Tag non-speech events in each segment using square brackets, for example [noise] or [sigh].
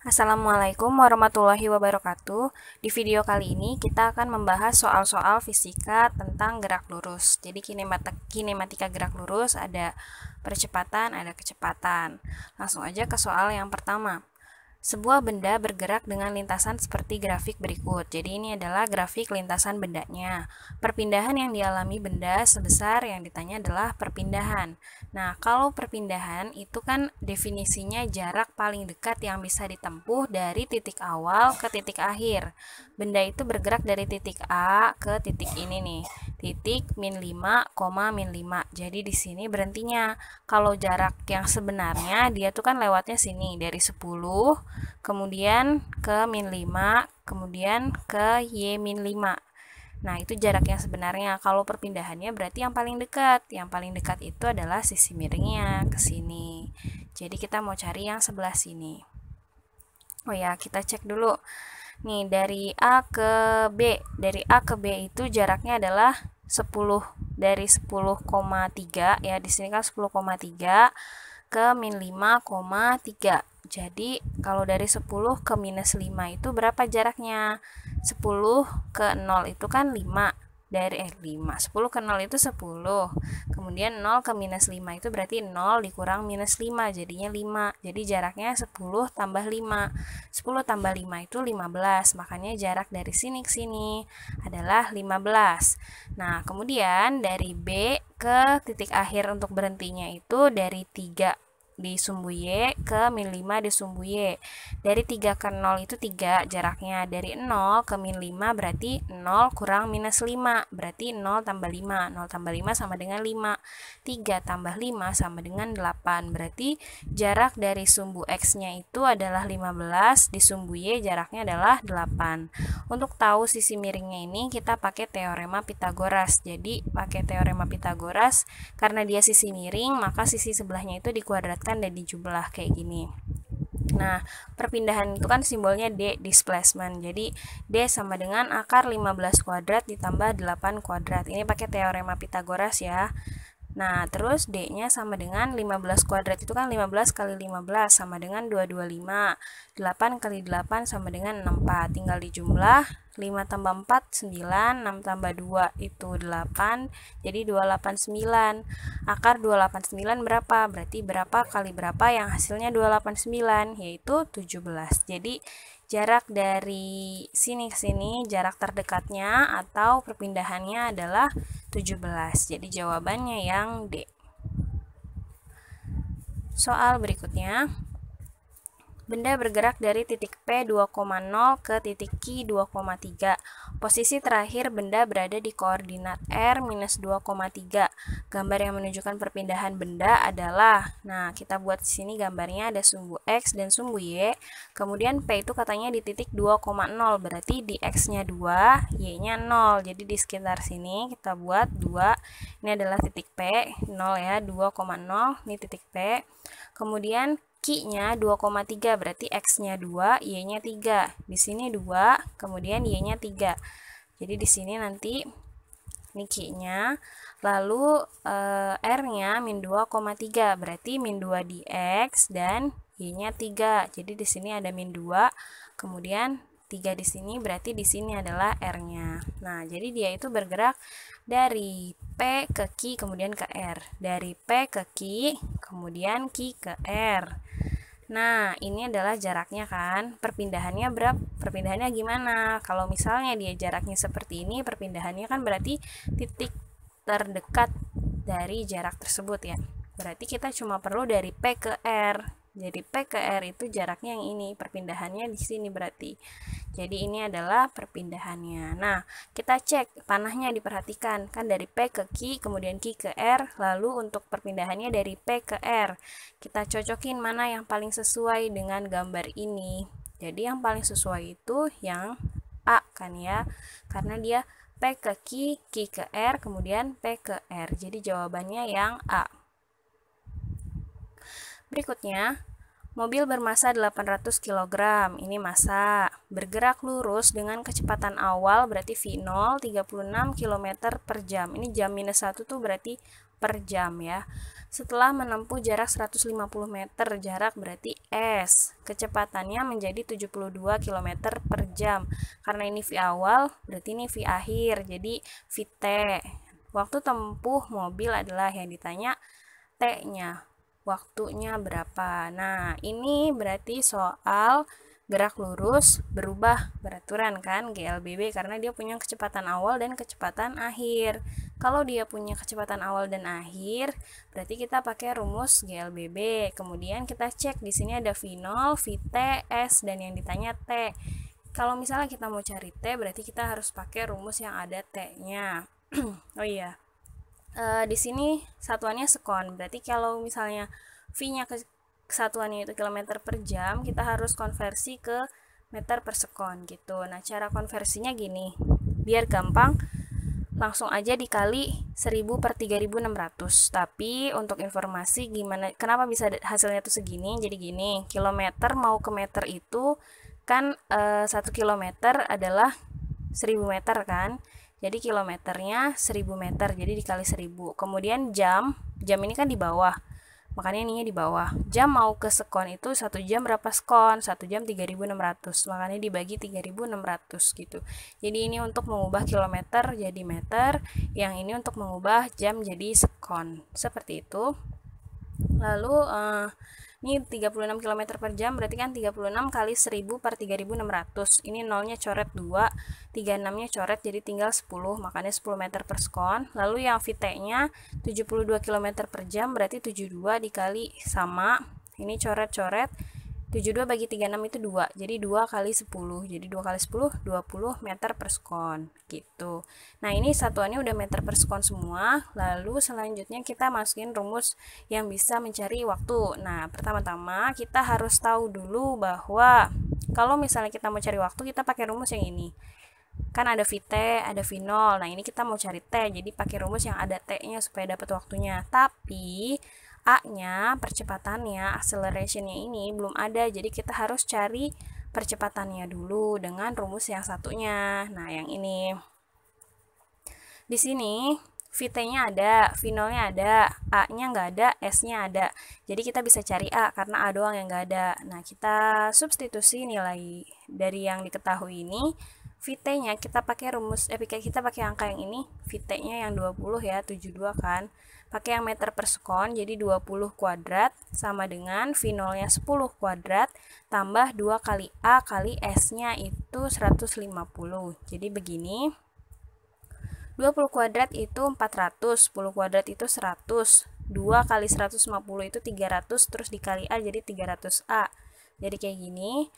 Assalamualaikum warahmatullahi wabarakatuh. Di video kali ini kita akan membahas soal-soal fisika tentang gerak lurus. Jadi kinematika gerak lurus ada percepatan, ada kecepatan. Langsung aja ke soal yang pertama. Sebuah benda bergerak dengan lintasan seperti grafik berikut. Jadi ini adalah grafik lintasan bendanya. Perpindahan yang dialami benda sebesar yang ditanya adalah perpindahan. Nah, kalau perpindahan itu kan definisinya jarak paling dekat yang bisa ditempuh dari titik awal ke titik akhir. Benda itu bergerak dari titik A ke titik ini nih. Titik min 5, min 5. Jadi di sini berhentinya. Kalau jarak yang sebenarnya dia tuh kan lewatnya sini dari 10 kemudian ke min 5, kemudian ke y min 5. Nah, itu jarak yang sebenarnya. Kalau perpindahannya berarti yang paling dekat. Yang paling dekat itu adalah sisi miringnya ke sini. Jadi kita mau cari yang sebelah sini. Oh ya, kita cek dulu. Nih, dari A ke B. Dari A ke B itu jaraknya adalah 10 dari 10,3 ya. Di sini kan 10,3 ke min 5,3. Jadi kalau dari 10 ke minus 5 itu berapa jaraknya? 10 ke 0 itu kan 5 dari eh 5 10 ke 0 itu 10 kemudian 0 ke minus 5 itu berarti 0 dikurang minus 5 jadinya 5 jadi jaraknya 10 tambah 5 10 tambah 5 itu 15 makanya jarak dari sini ke sini adalah 15 nah kemudian dari B ke titik akhir untuk berhentinya itu dari 3 di sumbu Y ke min 5 di sumbu Y Dari 3 ke 0 itu 3 jaraknya. Dari 0 ke min 5 berarti 0 kurang minus 5. Berarti 0 tambah 5. 0 tambah 5 sama dengan 5. 3 tambah 5 sama dengan 8. Berarti jarak dari sumbu X-nya itu adalah 15. Di sumbu Y jaraknya adalah 8. Untuk tahu sisi miringnya ini kita pakai teorema Pitagoras. Jadi pakai teorema Pitagoras karena dia sisi miring maka sisi sebelahnya itu dikuadratkan misalkan dari jumlah kayak gini Nah, perpindahan itu kan simbolnya D displacement. Jadi D sama dengan akar 15 kuadrat ditambah 8 kuadrat. Ini pakai teorema Pitagoras ya. Nah, terus D-nya sama dengan 15 kuadrat itu kan 15 kali 15 sama dengan 225. 8 kali 8 sama dengan 64. Tinggal dijumlah 5 tambah 4 9, 6 tambah 2 itu 8. Jadi 289. Akar 289 berapa? Berarti berapa kali berapa yang hasilnya 289 yaitu 17. Jadi jarak dari sini ke sini jarak terdekatnya atau perpindahannya adalah 17 jadi jawabannya yang D soal berikutnya Benda bergerak dari titik P 2,0 ke titik Q 2,3. Posisi terakhir benda berada di koordinat R minus 2,3. Gambar yang menunjukkan perpindahan benda adalah, nah kita buat di sini gambarnya ada sumbu X dan sumbu Y. Kemudian P itu katanya di titik 2,0, berarti di X-nya 2, Y-nya 0. Jadi di sekitar sini kita buat 2, ini adalah titik P, 0 ya, 2,0, ini titik P. Kemudian Q-nya 2,3 berarti X-nya 2, Y-nya 3. Di sini 2, kemudian Y-nya 3. Jadi di sini nanti ini Q-nya. Lalu e, R-nya min 2,3 berarti min 2 di X dan Y-nya 3. Jadi di sini ada min 2, kemudian 3 di sini berarti di sini adalah R-nya. Nah, jadi dia itu bergerak dari P ke Q kemudian ke R. Dari P ke Q kemudian Q ke R. Nah, ini adalah jaraknya kan. Perpindahannya berapa? Perpindahannya gimana? Kalau misalnya dia jaraknya seperti ini, perpindahannya kan berarti titik terdekat dari jarak tersebut ya. Berarti kita cuma perlu dari P ke R. Jadi P ke R itu jaraknya yang ini, perpindahannya di sini berarti. Jadi ini adalah perpindahannya. Nah, kita cek panahnya diperhatikan kan dari P ke Q, kemudian Q ke R, lalu untuk perpindahannya dari P ke R. Kita cocokin mana yang paling sesuai dengan gambar ini. Jadi yang paling sesuai itu yang A kan ya, karena dia P ke Q, Q ke R, kemudian P ke R. Jadi jawabannya yang A. Berikutnya, mobil bermassa 800 kg, ini massa, bergerak lurus dengan kecepatan awal berarti V0 36 km per jam, ini jam minus 1 tuh berarti per jam ya. Setelah menempuh jarak 150 meter, jarak berarti S, kecepatannya menjadi 72 km per jam, karena ini V awal berarti ini V akhir, jadi VT. Waktu tempuh mobil adalah yang ditanya T-nya, waktunya berapa. Nah, ini berarti soal gerak lurus berubah beraturan kan GLBB karena dia punya kecepatan awal dan kecepatan akhir. Kalau dia punya kecepatan awal dan akhir, berarti kita pakai rumus GLBB. Kemudian kita cek di sini ada V0, VT, S dan yang ditanya T. Kalau misalnya kita mau cari T, berarti kita harus pakai rumus yang ada T-nya. [clears throat] oh iya, uh, di sini satuannya sekon. Berarti kalau misalnya V-nya ke kesatuannya itu kilometer per jam, kita harus konversi ke meter per sekon gitu. Nah, cara konversinya gini. Biar gampang, langsung aja dikali 1000 per 3600. Tapi untuk informasi gimana kenapa bisa hasilnya tuh segini? Jadi gini, kilometer mau ke meter itu kan eh, satu e, kilometer adalah 1000 meter kan jadi kilometernya 1000 meter jadi dikali 1000 kemudian jam jam ini kan di bawah makanya ini di bawah jam mau ke sekon itu satu jam berapa sekon satu jam 3600 makanya dibagi 3600 gitu jadi ini untuk mengubah kilometer jadi meter yang ini untuk mengubah jam jadi sekon seperti itu lalu uh, ini 36 km per jam berarti kan 36 kali 1000 per 3600 ini nolnya coret 2 36 nya coret jadi tinggal 10 makanya 10 meter per sekon lalu yang VT nya 72 km per jam berarti 72 dikali sama ini coret-coret 72 bagi 36 itu 2, jadi 2 kali 10. Jadi 2 kali 10, 20 meter per sekon, gitu. Nah, ini satuannya udah meter per sekon semua. Lalu selanjutnya kita masukin rumus yang bisa mencari waktu. Nah, pertama-tama kita harus tahu dulu bahwa kalau misalnya kita mau cari waktu, kita pakai rumus yang ini. Kan ada VT, ada V0. Nah, ini kita mau cari T, jadi pakai rumus yang ada T-nya supaya dapat waktunya. Tapi A-nya, percepatannya, accelerationnya ini belum ada, jadi kita harus cari percepatannya dulu dengan rumus yang satunya. Nah, yang ini. Di sini VT-nya ada, V0-nya ada, A-nya nggak ada, S-nya ada. Jadi kita bisa cari A karena A doang yang nggak ada. Nah, kita substitusi nilai dari yang diketahui ini VT-nya kita pakai rumus eh kita pakai angka yang ini, VT-nya yang 20 ya, 72 kan. Pakai yang meter per sekon jadi 20 kuadrat sama dengan V0-nya 10 kuadrat tambah 2 kali A kali S-nya itu 150. Jadi begini. 20 kuadrat itu 400, 10 kuadrat itu 100, 2 kali 150 itu 300 terus dikali A jadi 300A. Jadi kayak gini.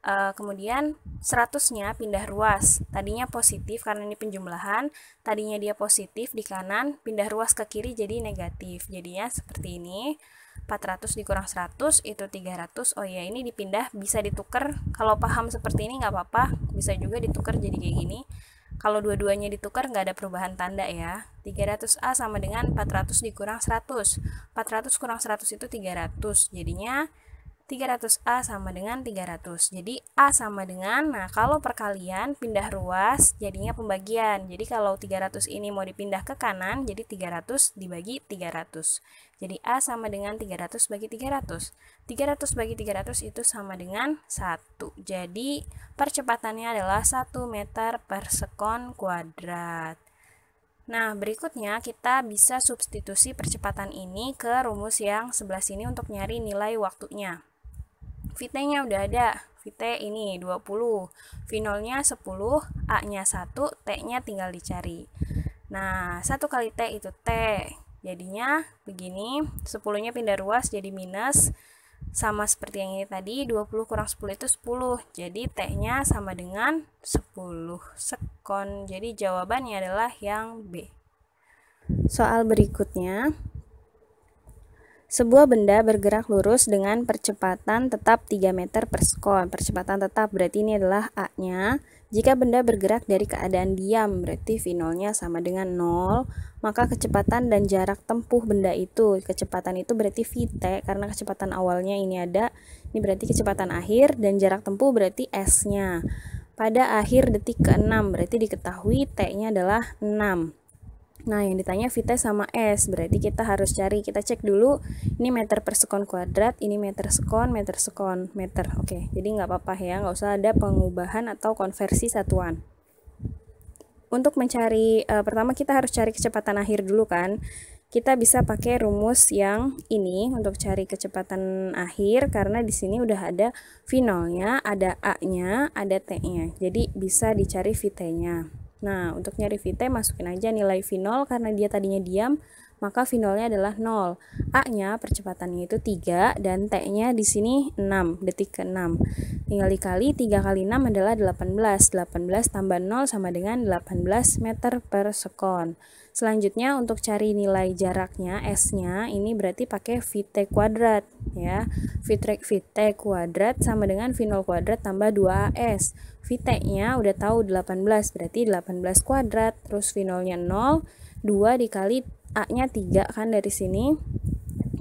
Eh, kemudian 100-nya pindah ruas. Tadinya positif karena ini penjumlahan, tadinya dia positif di kanan, pindah ruas ke kiri jadi negatif. Jadinya seperti ini. 400 dikurang 100 itu 300. Oh ya, ini dipindah bisa ditukar. Kalau paham seperti ini nggak apa-apa, bisa juga ditukar jadi kayak gini. Kalau dua-duanya ditukar nggak ada perubahan tanda ya. 300A sama dengan 400 dikurang 100. 400 kurang 100 itu 300. Jadinya 300A sama dengan 300. Jadi A sama dengan, nah kalau perkalian pindah ruas jadinya pembagian. Jadi kalau 300 ini mau dipindah ke kanan, jadi 300 dibagi 300. Jadi A sama dengan 300 bagi 300. 300 bagi 300 itu sama dengan 1. Jadi percepatannya adalah 1 meter per sekon kuadrat. Nah, berikutnya kita bisa substitusi percepatan ini ke rumus yang sebelah sini untuk nyari nilai waktunya. Vite-nya udah ada. Vite ini 20. Vinolnya 10, A-nya 1, T-nya tinggal dicari. Nah, 1 kali T itu T. Jadinya begini, 10-nya pindah ruas jadi minus. Sama seperti yang ini tadi, 20 kurang 10 itu 10. Jadi T-nya sama dengan 10 sekon. Jadi jawabannya adalah yang B. Soal berikutnya, sebuah benda bergerak lurus dengan percepatan tetap 3 meter per sekon. Percepatan tetap berarti ini adalah A-nya. Jika benda bergerak dari keadaan diam, berarti V nya sama dengan 0, maka kecepatan dan jarak tempuh benda itu, kecepatan itu berarti VT karena kecepatan awalnya ini ada, ini berarti kecepatan akhir dan jarak tempuh berarti S-nya. Pada akhir detik ke-6 berarti diketahui T-nya adalah 6. Nah, yang ditanya vt sama S, berarti kita harus cari, kita cek dulu ini meter persekon kuadrat, ini meter sekon, meter sekon, meter. Oke, jadi nggak apa-apa ya, nggak usah ada pengubahan atau konversi satuan. Untuk mencari, e, pertama kita harus cari kecepatan akhir dulu kan. Kita bisa pakai rumus yang ini untuk cari kecepatan akhir karena di sini udah ada v nya ada A-nya, ada T-nya. Jadi bisa dicari VT-nya. Nah, untuk nyari VT masukin aja nilai V0 karena dia tadinya diam, maka V0-nya adalah 0. A-nya percepatannya itu 3 dan T-nya di sini 6, detik ke 6. Tinggal dikali 3 kali 6 adalah 18. 18 tambah 0 sama dengan 18 meter per sekon. Selanjutnya untuk cari nilai jaraknya S-nya ini berarti pakai VT kuadrat ya. VT, VT kuadrat sama dengan V0 kuadrat tambah 2AS. VT-nya udah tahu 18 berarti 18 kuadrat terus V0-nya 0 2 dikali A-nya 3 kan dari sini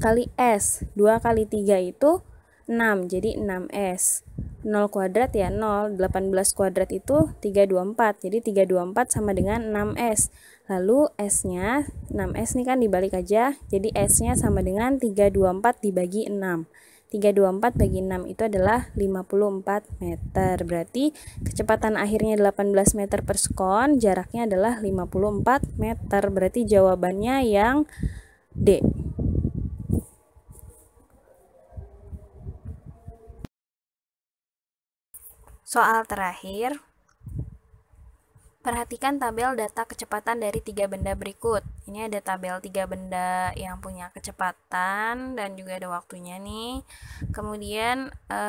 kali S 2 kali 3 itu 6 jadi 6S 0 kuadrat ya 0, 18 kuadrat itu 324, jadi 324 sama dengan 6S. Lalu S-nya, 6S nih kan dibalik aja, jadi S-nya sama dengan 324 dibagi 6. 324 bagi 6 itu adalah 54 meter Berarti kecepatan akhirnya 18 meter per sekon Jaraknya adalah 54 meter Berarti jawabannya yang D Soal terakhir, perhatikan tabel data kecepatan dari tiga benda berikut. Ini ada tabel tiga benda yang punya kecepatan dan juga ada waktunya nih. Kemudian e,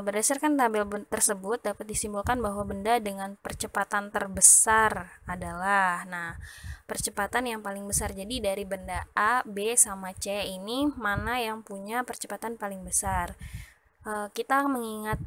berdasarkan tabel tersebut dapat disimpulkan bahwa benda dengan percepatan terbesar adalah nah, percepatan yang paling besar. Jadi dari benda A, B sama C ini mana yang punya percepatan paling besar? Eh, kita mengingat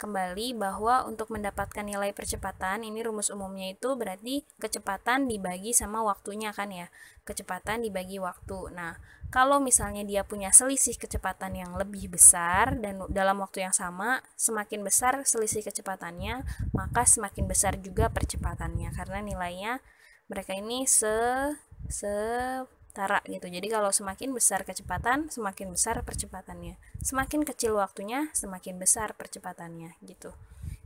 kembali bahwa untuk mendapatkan nilai percepatan ini rumus umumnya itu berarti kecepatan dibagi sama waktunya kan ya kecepatan dibagi waktu nah kalau misalnya dia punya selisih kecepatan yang lebih besar dan dalam waktu yang sama semakin besar selisih kecepatannya maka semakin besar juga percepatannya karena nilainya mereka ini se se tara gitu. Jadi kalau semakin besar kecepatan, semakin besar percepatannya. Semakin kecil waktunya, semakin besar percepatannya gitu.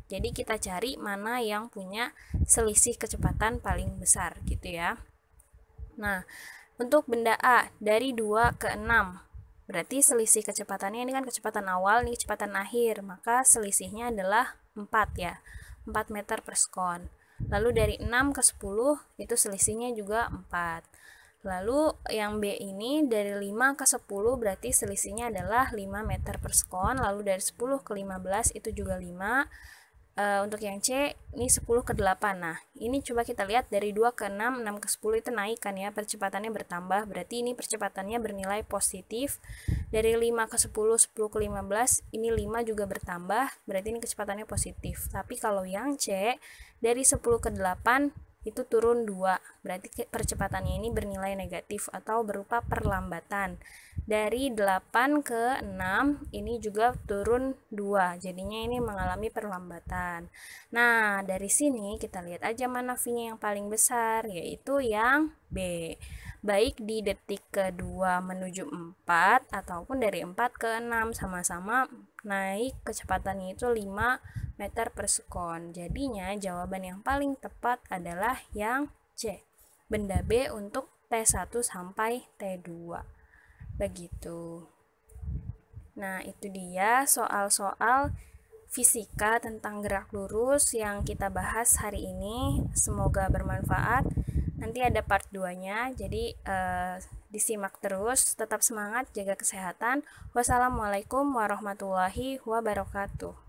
Jadi kita cari mana yang punya selisih kecepatan paling besar gitu ya. Nah, untuk benda A dari 2 ke 6 Berarti selisih kecepatannya ini kan kecepatan awal, nih, kecepatan akhir, maka selisihnya adalah 4 ya, 4 meter per sekon. Lalu dari 6 ke 10 itu selisihnya juga 4. Lalu yang B ini dari 5 ke 10 berarti selisihnya adalah 5 meter per sekon. Lalu dari 10 ke 15 itu juga 5. E, eh, untuk yang C ini 10 ke 8. Nah, ini coba kita lihat dari 2 ke 6, 6 ke 10 itu naik kan ya, percepatannya bertambah. Berarti ini percepatannya bernilai positif. Dari 5 ke 10, 10 ke 15, ini 5 juga bertambah, berarti ini kecepatannya positif. Tapi kalau yang C dari 10 ke 8 itu turun 2. Berarti percepatannya ini bernilai negatif atau berupa perlambatan. Dari 8 ke 6 ini juga turun 2. Jadinya ini mengalami perlambatan. Nah, dari sini kita lihat aja mana V-nya yang paling besar yaitu yang B. Baik di detik kedua menuju 4 ataupun dari 4 ke 6 sama-sama naik kecepatannya itu 5 meter per sekon. Jadinya jawaban yang paling tepat adalah yang C. Benda B untuk T1 sampai T2. Begitu. Nah, itu dia soal-soal fisika tentang gerak lurus yang kita bahas hari ini. Semoga bermanfaat. Nanti ada part 2-nya, jadi uh, disimak terus, tetap semangat, jaga kesehatan. Wassalamualaikum warahmatullahi wabarakatuh.